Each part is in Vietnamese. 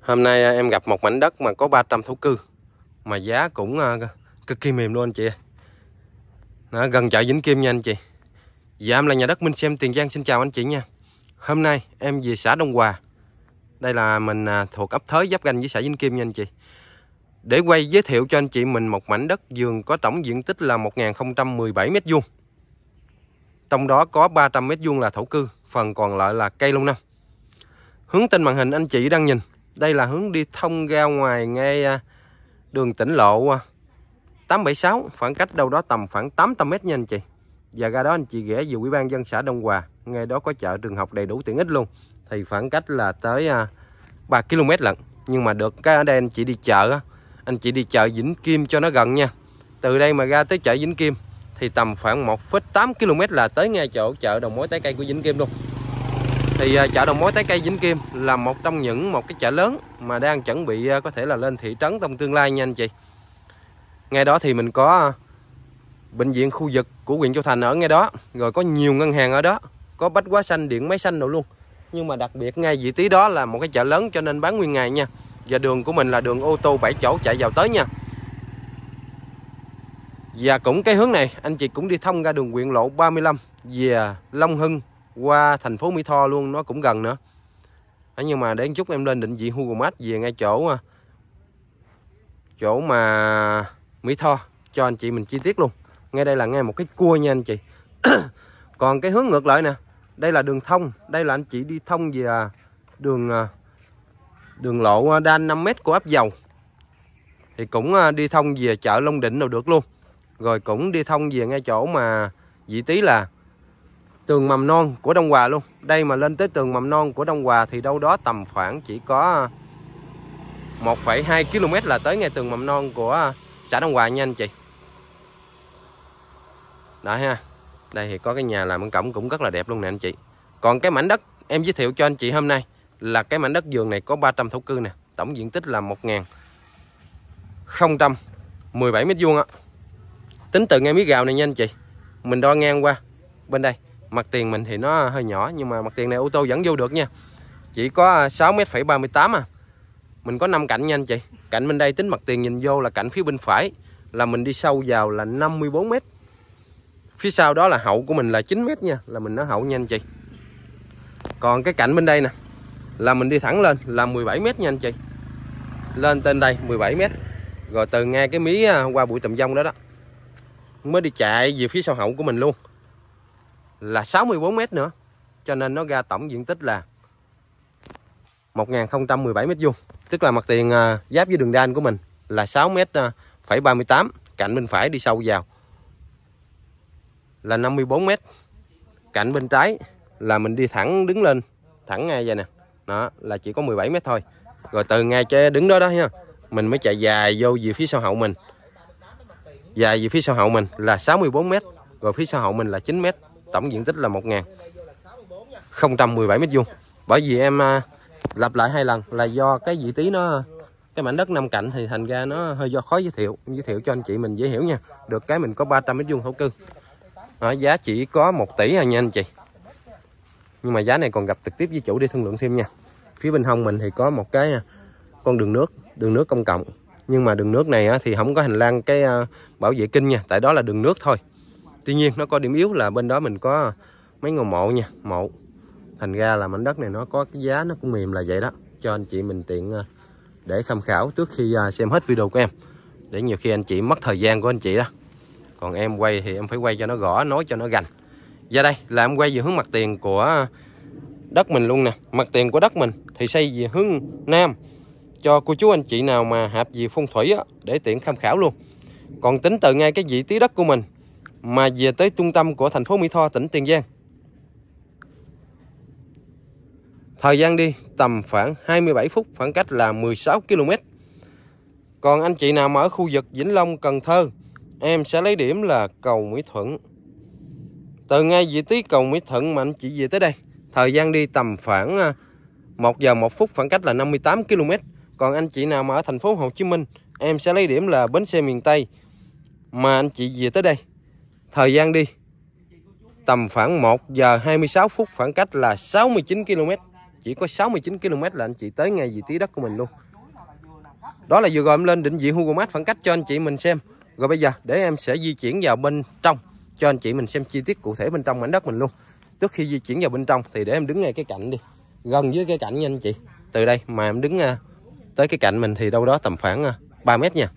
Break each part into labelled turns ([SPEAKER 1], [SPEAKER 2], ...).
[SPEAKER 1] Hôm nay à, em gặp một mảnh đất mà có 300 thổ cư Mà giá cũng à, cực kỳ mềm luôn anh chị Nó gần chợ Vĩnh Kim nha anh chị Dạ em là nhà đất Minh Xem Tiền Giang xin chào anh chị nha Hôm nay em về xã Đông Hòa Đây là mình à, thuộc ấp Thới giáp ranh với xã Vĩnh Kim nha anh chị Để quay giới thiệu cho anh chị mình một mảnh đất vườn có tổng diện tích là 1017m2 Trong đó có 300m2 là thổ cư Phần còn lại là cây lâu năm Hướng tên màn hình anh chị đang nhìn đây là hướng đi thông ra ngoài ngay à, đường tỉnh lộ 876, à. khoảng cách đâu đó tầm khoảng 800 mét nha anh chị. Và ra đó anh chị ghé về Ủy ban dân xã Đông Hòa, ngay đó có chợ trường học đầy đủ tiện ích luôn. Thì khoảng cách là tới 3 à, km lận. Nhưng mà được cái ở đây anh chị đi chợ, anh chị đi chợ Vĩnh Kim cho nó gần nha. Từ đây mà ra tới chợ Vĩnh Kim thì tầm khoảng 1,8 km là tới ngay chỗ chợ đầu mối trái cây của Vĩnh Kim luôn thì à, chợ đầu mối trái cây Vĩnh Kim là một trong những một cái chợ lớn mà đang chuẩn bị à, có thể là lên thị trấn trong tương lai nha anh chị ngay đó thì mình có à, bệnh viện khu vực của huyện Châu Thành ở ngay đó rồi có nhiều ngân hàng ở đó có bách quá xanh điện máy xanh đồ luôn nhưng mà đặc biệt ngay vị trí đó là một cái chợ lớn cho nên bán nguyên ngày nha và đường của mình là đường ô tô 7 chỗ chạy vào tới nha và cũng cái hướng này anh chị cũng đi thông ra đường huyện lộ 35 về Long Hưng qua thành phố Mỹ Tho luôn nó cũng gần nữa Đấy, nhưng mà để chút em lên định vị Google Maps về ngay chỗ à, chỗ mà Mỹ Tho cho anh chị mình chi tiết luôn ngay đây là ngay một cái cua nha anh chị còn cái hướng ngược lại nè đây là đường thông đây là anh chị đi thông về à, đường à, đường lộ đan 5m của ấp dầu thì cũng đi thông về chợ Long Định nào được luôn rồi cũng đi thông về ngay chỗ mà vị trí là tường mầm non của Đông Hòa luôn đây mà lên tới tường mầm non của Đông Hòa thì đâu đó tầm khoảng chỉ có 1,2 km là tới ngay tường mầm non của xã Đông Hòa nha anh chị đó ha đây thì có cái nhà làm ăn cổng cũng rất là đẹp luôn nè anh chị còn cái mảnh đất em giới thiệu cho anh chị hôm nay là cái mảnh đất vườn này có 300 thổ cư nè tổng diện tích là 1017 mét vuông á tính từ ngay miếng gạo này nha anh chị mình đo ngang qua bên đây mặt tiền mình thì nó hơi nhỏ nhưng mà mặt tiền này ô tô vẫn vô được nha chỉ có 6 à, m phẩy 38 à mình có năm cạnh nha anh chị cạnh bên đây tính mặt tiền nhìn vô là cạnh phía bên phải là mình đi sâu vào là 54 m phía sau đó là hậu của mình là 9 m nha là mình nó hậu nha anh chị còn cái cạnh bên đây nè là mình đi thẳng lên là 17 m nha anh chị lên tên đây 17 m rồi từ ngay cái mí à, qua bụi tầm dông đó đó mới đi chạy về phía sau hậu của mình luôn là 64 mét nữa. Cho nên nó ra tổng diện tích là 1017 mét vuông. Tức là mặt tiền à, giáp với đường đan của mình là 6 mét à, phẩy 38, cạnh bên phải đi sâu vào là 54 mét. Cạnh bên trái là mình đi thẳng đứng lên, thẳng ngay vậy nè. Đó, là chỉ có 17 mét thôi. Rồi từ ngay che đứng đó đó nha. Mình mới chạy dài vô về phía sau hậu mình. Dài về phía sau hậu mình là 64 mét, rồi phía sau hậu mình là 9 mét tổng diện tích là 1017 mét vuông bởi vì em à, lặp lại hai lần là do cái vị trí nó cái mảnh đất nằm cạnh thì thành ra nó hơi do khó giới thiệu giới thiệu cho anh chị mình dễ hiểu nha được cái mình có 300 mét vuông thổ cư đó, giá chỉ có 1 tỷ à nha anh chị nhưng mà giá này còn gặp trực tiếp với chủ để thương lượng thêm nha phía bên hông mình thì có một cái à, con đường nước đường nước công cộng nhưng mà đường nước này thì không có hành lang cái à, bảo vệ kinh nha tại đó là đường nước thôi tuy nhiên nó có điểm yếu là bên đó mình có mấy ngôi mộ nha mộ thành ra là mảnh đất này nó có cái giá nó cũng mềm là vậy đó cho anh chị mình tiện ờ, để tham khảo trước khi ờ, xem hết video của em để nhiều khi anh chị mất thời gian của anh chị đó còn em quay thì em phải quay cho nó gõ nói cho nó gành ra đây là em quay về hướng mặt tiền của đất mình luôn nè mặt tiền của đất mình thì xây về hướng nam cho cô chú anh chị nào mà hạp gì phong thủy á, để tiện tham khảo luôn còn tính từ ngay cái vị trí đất của mình mà về tới trung tâm của thành phố Mỹ Tho, tỉnh Tiền Giang. Thời gian đi tầm khoảng 27 phút, khoảng cách là 16 km. Còn anh chị nào mà ở khu vực Vĩnh Long, Cần Thơ, em sẽ lấy điểm là cầu Mỹ Thuận. Từ ngay vị trí cầu Mỹ Thuận mà anh chị về tới đây, thời gian đi tầm khoảng 1 à, giờ 1 phút, khoảng cách là 58 km. Còn anh chị nào mà ở thành phố Hồ Chí Minh, em sẽ lấy điểm là bến xe miền Tây mà anh chị về tới đây Thời gian đi tầm khoảng 1 giờ 26 phút khoảng cách là 69 km. Chỉ có 69 km là anh chị tới ngay vị trí đất của mình luôn. Đó là vừa gọi em lên định vị Google Maps khoảng cách cho anh chị mình xem. Rồi bây giờ để em sẽ di chuyển vào bên trong cho anh chị mình xem chi tiết cụ thể bên trong mảnh đất mình luôn. Trước khi di chuyển vào bên trong thì để em đứng ngay cái cạnh đi. Gần với cái cạnh nha anh chị. Từ đây mà em đứng à, tới cái cạnh mình thì đâu đó tầm khoảng 3 à, mét nha.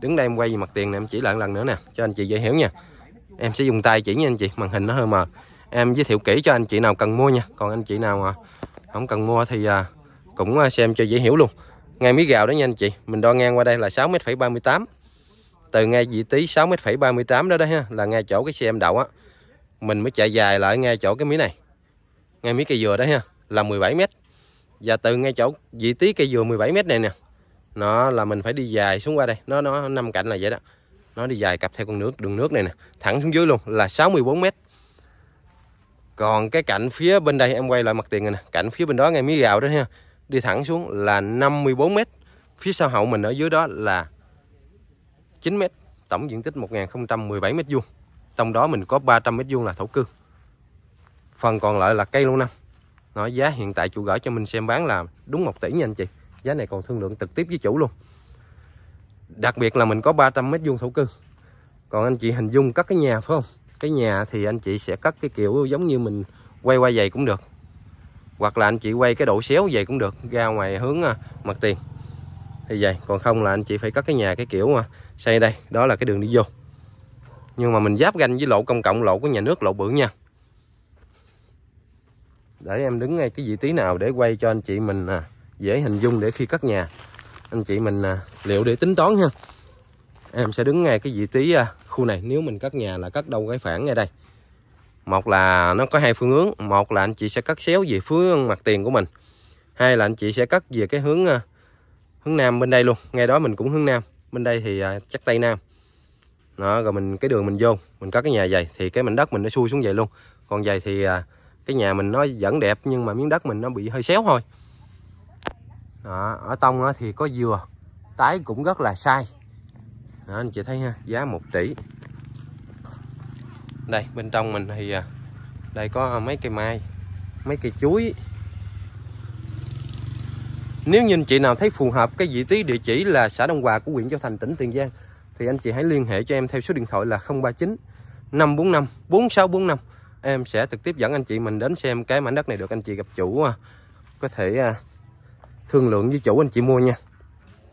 [SPEAKER 1] Đứng đây em quay về mặt tiền nè em chỉ lại lần nữa nè cho anh chị dễ hiểu nha em sẽ dùng tay chỉ nha anh chị màn hình nó hơi mờ em giới thiệu kỹ cho anh chị nào cần mua nha còn anh chị nào không cần mua thì à, cũng à, xem cho dễ hiểu luôn ngay mí gạo đó nha anh chị mình đo ngang qua đây là 6m38 từ ngay vị trí 6m38 đó đó ha là ngay chỗ cái xe em đậu á mình mới chạy dài lại ngay chỗ cái mí này ngay mí cây dừa đó ha là 17m và từ ngay chỗ vị trí cây dừa 17m này nè nó là mình phải đi dài xuống qua đây nó nó năm cạnh là vậy đó nó đi dài cặp theo con nước đường nước này nè thẳng xuống dưới luôn là 64 mét còn cái cạnh phía bên đây em quay lại mặt tiền này nè cạnh phía bên đó ngay mí gạo đó ha đi thẳng xuống là 54 mét phía sau hậu mình ở dưới đó là 9 mét tổng diện tích 1017 mét vuông trong đó mình có 300 mét vuông là thổ cư phần còn lại là cây lâu năm nó giá hiện tại chủ gửi cho mình xem bán là đúng một tỷ nha anh chị giá này còn thương lượng trực tiếp với chủ luôn đặc biệt là mình có 300 mét vuông thổ cư còn anh chị hình dung cất cái nhà phải không cái nhà thì anh chị sẽ cất cái kiểu giống như mình quay qua giày cũng được hoặc là anh chị quay cái độ xéo về cũng được ra ngoài hướng à, mặt tiền thì vậy còn không là anh chị phải cất cái nhà cái kiểu mà xây đây đó là cái đường đi vô nhưng mà mình giáp ganh với lộ công cộng lộ của nhà nước lộ bự nha để em đứng ngay cái vị trí nào để quay cho anh chị mình à, dễ hình dung để khi cất nhà anh chị mình à, liệu để tính toán ha em sẽ đứng ngay cái vị trí à, khu này nếu mình cắt nhà là cắt đâu cái phản ngay đây một là nó có hai phương hướng một là anh chị sẽ cắt xéo về phía mặt tiền của mình hai là anh chị sẽ cắt về cái hướng à, hướng nam bên đây luôn ngay đó mình cũng hướng nam bên đây thì chắc tây nam đó rồi mình cái đường mình vô mình cắt cái nhà dày thì cái mảnh đất mình nó xuôi xuống vậy luôn còn dày thì cái nhà mình nó vẫn đẹp nhưng mà miếng đất mình nó bị hơi xéo thôi đó, ở tông đó thì có dừa tái cũng rất là sai đó, anh chị thấy ha giá một tỷ đây bên trong mình thì à, đây có mấy cây mai mấy cây chuối nếu như anh chị nào thấy phù hợp cái vị trí địa chỉ là xã Đông Hòa của huyện Châu Thành tỉnh Tiền Giang thì anh chị hãy liên hệ cho em theo số điện thoại là 039 545 4645 em sẽ trực tiếp dẫn anh chị mình đến xem cái mảnh đất này được anh chị gặp chủ à, có thể à, thương lượng với chủ anh chị mua nha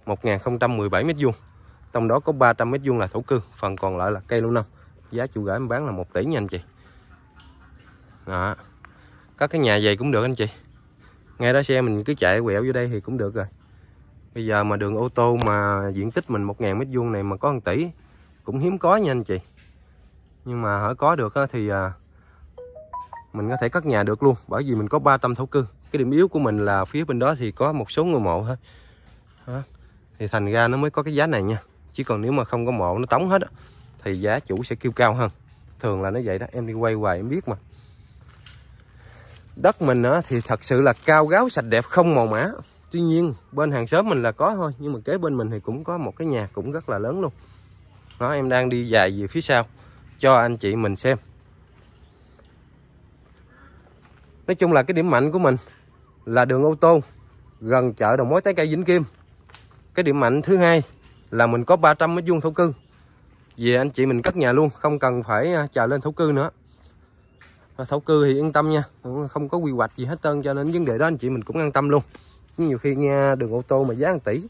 [SPEAKER 1] 1017 mét vuông trong đó có 300 mét vuông là thổ cư phần còn lại là cây lâu năm giá chủ gửi em bán là 1 tỷ nha anh chị đó các cái nhà về cũng được anh chị ngay đó xe mình cứ chạy quẹo vô đây thì cũng được rồi bây giờ mà đường ô tô mà diện tích mình 1.000 mét vuông này mà có 1 tỷ cũng hiếm có nha anh chị nhưng mà hở có được thì à, mình có thể cất nhà được luôn bởi vì mình có 300 thổ cư cái điểm yếu của mình là phía bên đó thì có một số người mộ thôi thì thành ra nó mới có cái giá này nha chứ còn nếu mà không có mộ nó tống hết thì giá chủ sẽ kêu cao hơn thường là nó vậy đó em đi quay hoài em biết mà đất mình thì thật sự là cao gáo sạch đẹp không màu mã tuy nhiên bên hàng xóm mình là có thôi nhưng mà kế bên mình thì cũng có một cái nhà cũng rất là lớn luôn đó em đang đi dài về phía sau cho anh chị mình xem nói chung là cái điểm mạnh của mình là đường ô tô gần chợ đầu mối trái cây Vĩnh Kim. Cái điểm mạnh thứ hai là mình có 300 mét vuông thổ cư. Về anh chị mình cất nhà luôn, không cần phải à, chờ lên thổ cư nữa. À, thổ cư thì yên tâm nha, không có quy hoạch gì hết trơn cho nên vấn đề đó anh chị mình cũng an tâm luôn. nhiều khi nghe đường ô tô mà giá 1 tỷ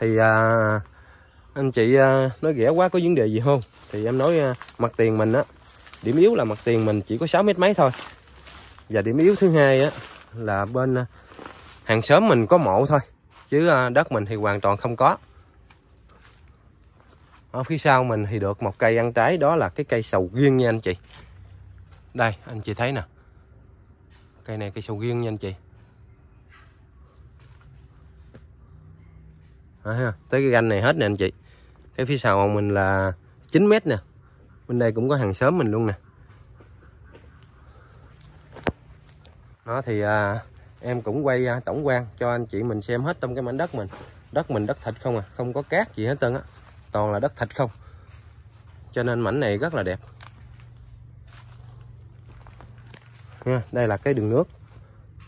[SPEAKER 1] thì à, anh chị à, nói rẻ quá có vấn đề gì không? Thì em nói à, mặt tiền mình á, điểm yếu là mặt tiền mình chỉ có 6 mét mấy thôi. Và điểm yếu thứ hai á là bên à, hàng xóm mình có mộ thôi chứ à, đất mình thì hoàn toàn không có ở phía sau mình thì được một cây ăn trái đó là cái cây sầu riêng nha anh chị đây anh chị thấy nè cây này cây sầu riêng nha anh chị à, tới cái ganh này hết nè anh chị cái phía sau mình là 9 mét nè bên đây cũng có hàng xóm mình luôn nè đó thì à, em cũng quay à, tổng quan cho anh chị mình xem hết trong cái mảnh đất mình đất mình đất thịt không à không có cát gì hết tân á toàn là đất thịt không cho nên mảnh này rất là đẹp nha đây là cái đường nước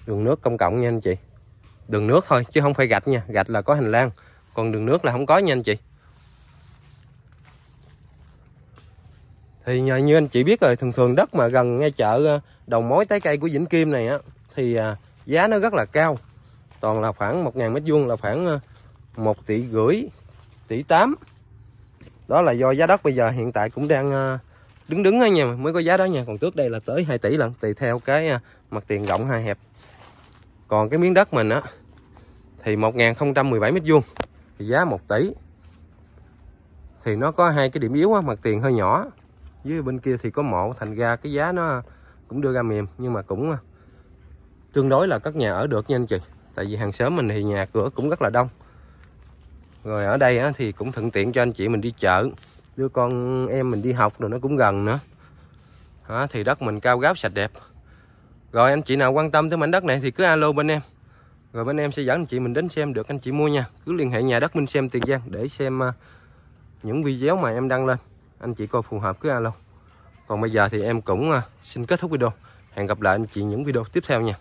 [SPEAKER 1] đường nước công cộng nha anh chị đường nước thôi chứ không phải gạch nha gạch là có hành lang còn đường nước là không có nha anh chị thì như anh chị biết rồi thường thường đất mà gần ngay chợ ờ, đầu mối trái cây của Vĩnh Kim này á thì à, giá nó rất là cao toàn là khoảng 1 ngàn mét vuông là khoảng 1 ờ, tỷ rưỡi tỷ 8 đó là do giá đất bây giờ hiện tại cũng đang ờ, đứng đứng đó nha mới có giá đó nha còn trước đây là tới 2 tỷ lần tùy theo cái mặt tiền rộng hay hẹp còn cái miếng đất mình á thì 1017 mét vuông thì giá 1 tỷ thì nó có hai cái điểm yếu á mặt tiền hơi nhỏ dưới bên kia thì có mộ thành ra cái giá nó cũng đưa ra mềm nhưng mà cũng à, tương đối là các nhà ở được nha anh chị tại vì hàng xóm mình thì nhà cửa cũng rất là đông rồi ở đây thì cũng thuận tiện cho anh chị mình đi chợ đưa con em mình đi học rồi nó cũng gần nữa đó, thì đất mình cao gáo sạch đẹp rồi anh chị nào quan tâm tới mảnh đất này thì cứ alo bên em rồi bên em sẽ dẫn anh chị mình đến xem được anh chị mua nha cứ liên hệ nhà đất Minh Xem Tiền Giang để xem à, những video mà em đăng lên anh chị coi phù hợp cứ alo còn bây giờ thì em cũng à, xin kết thúc video hẹn gặp lại anh chị những video tiếp theo nha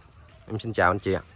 [SPEAKER 1] em xin chào anh chị ạ à.